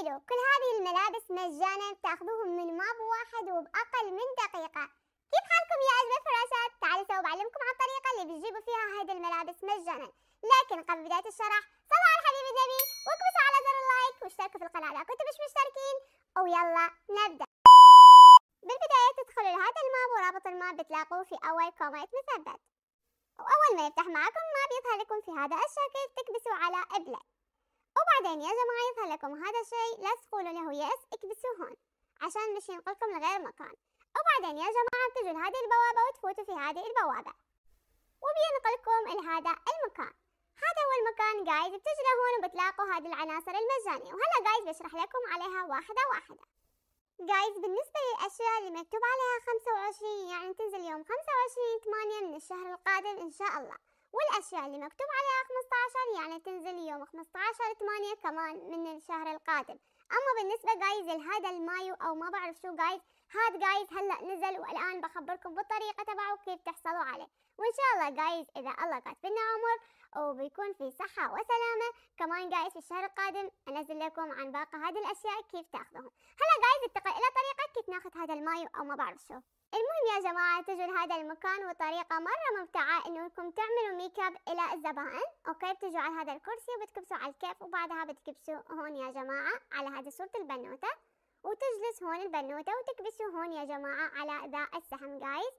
كيلو كل هذه الملابس مجانا بتاخذوهم من ماب واحد وبأقل من دقيقة كيف حالكم يا أجمل فراشات؟ تعالوا سوا بعلمكم عن الطريقة اللي بتجيبوا فيها هذه الملابس مجانا لكن قبل بداية الشرح صلوا على الحبيب النبي واكبسوا على زر اللايك واشتركوا في القناة إذا كنتم مش مشتركين ويلا نبدأ بالبداية تدخلوا لهذا الماب ورابط الماب بتلاقوه في أول كومنت مثبت وأول ما يفتح معكم ماب يظهر لكم في هذا الشكل تكبسوا على ابلك وبعدين يا جماعة يظهر لكم هذا الشيء لا تقولوا له يس اكبسوه هون عشان مش ينقلكم لغير مكان وبعدين يا جماعة بتجوا لهذه البوابة وتفوتوا في هذه البوابة وبينقلكم لهذا المكان هذا هو المكان جايز بتجوا هون وبتلاقوا هذه العناصر المجانية وهلا جايز بشرح لكم عليها واحدة واحدة جايز بالنسبة للأشياء اللي مكتوب عليها 25 يعني تنزل يوم 25 8 من الشهر القادم إن شاء الله والأشياء اللي مكتوب عليها 15 يعني تنزل يوم 15 8 كمان من الشهر القادم أما بالنسبة جايز لهذا المايو أو ما بعرف شو جايز هاد جايز هلأ نزل والآن بخبركم بالطريقة تبعه كيف تحصلوا عليه وإن شاء الله جايز إذا الله كاتبنا عمر وبيكون في صحة وسلامة كمان جايز في الشهر القادم أنزل لكم عن باقي هذه الأشياء كيف تاخذوهم هلا جايز التقل إلى طريقة كنت ناخذ هذا الماي او ما بعرف شو المهم يا جماعة تجوا لهذا المكان وطريقة مرة ممتعة انكم تعملوا ميك اب الى الزبائن اوكي بتجوا على هذا الكرسي وبتكبسوا على الكيف وبعدها بتكبسوا هون يا جماعة على هذه صورة البنوتة وتجلس هون البنوتة وتكبسوا هون يا جماعة على ذا السهم جايز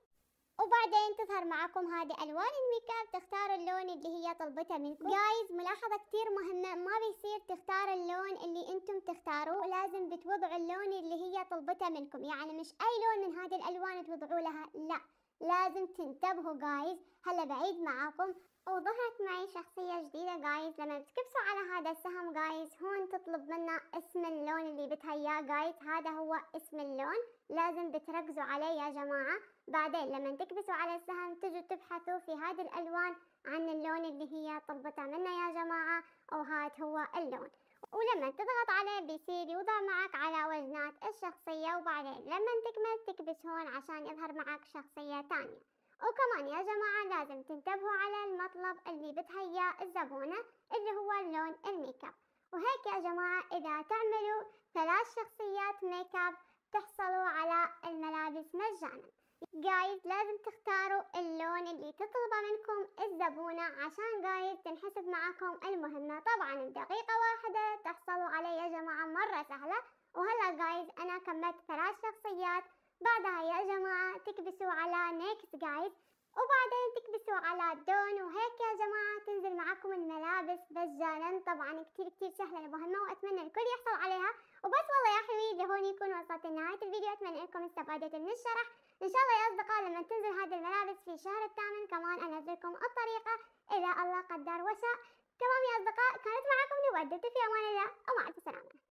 وبعدين تظهر معاكم هذه الوان الميك اب تختاروا اللون اللي هي طلبته منكم جايز ملاحظه كثير مهمه ما بيصير تختار اللون اللي انتم تختاروه لازم بتوضعوا اللون اللي هي طلبته منكم يعني مش اي لون من هذه الالوان توضعوا لها لا لازم تنتبهوا جايز هلا بعيد معاكم وظهرت معي شخصية جديدة جايز لما بتكبسوا على هذا السهم جايز هون تطلب منا اسم اللون اللي بدها اياه جايز هذا هو اسم اللون لازم بتركزوا عليه يا جماعة بعدين لما تكبسوا على السهم تجوا تبحثوا في هذه الألوان عن اللون اللي هي طلبتها منا يا جماعة وهذا هو اللون ولما تضغط عليه بيصير يوضع معك على وزنات الشخصية وبعدين لما تكمل تكبس هون عشان يظهر معك شخصية تانية وكمان يا جماعة لازم تنتبهوا على المطلب اللي بتهياه الزبونة اللي هو لون الميك اب وهيك يا جماعة إذا تعملوا ثلاث شخصيات ميك اب تحصلوا على الملابس مجانا جايز لازم تختاروا اللون اللي تطلبه منكم الزبونة عشان جايز تنحسب معكم المهمة طبعا بدقيقة واحدة تحصلوا عليه يا جماعة مرة سهلة وهلا جايز أنا كملت ثلاث شخصيات بعدها يا جماعة تكبسوا على نيكس جايز وبعدين تكبسوا على الدون وهيك يا جماعة تنزل معكم الملابس مجانا طبعا كتير كتير سهلة المهمة وأتمنى الكل يحصل عليها وبس والله يا حبيبي هون يكون وصلت لنهاية الفيديو أتمنى أنكم استفادتوا من الشرح إن شاء الله يا أصدقاء لما تنزل هذه الملابس في الشهر الثامن كمان أنزلكم الطريقة إذا الله قدر وشاء تمام يا أصدقاء كانت معكم نبدل في أمان الله ومع السلامة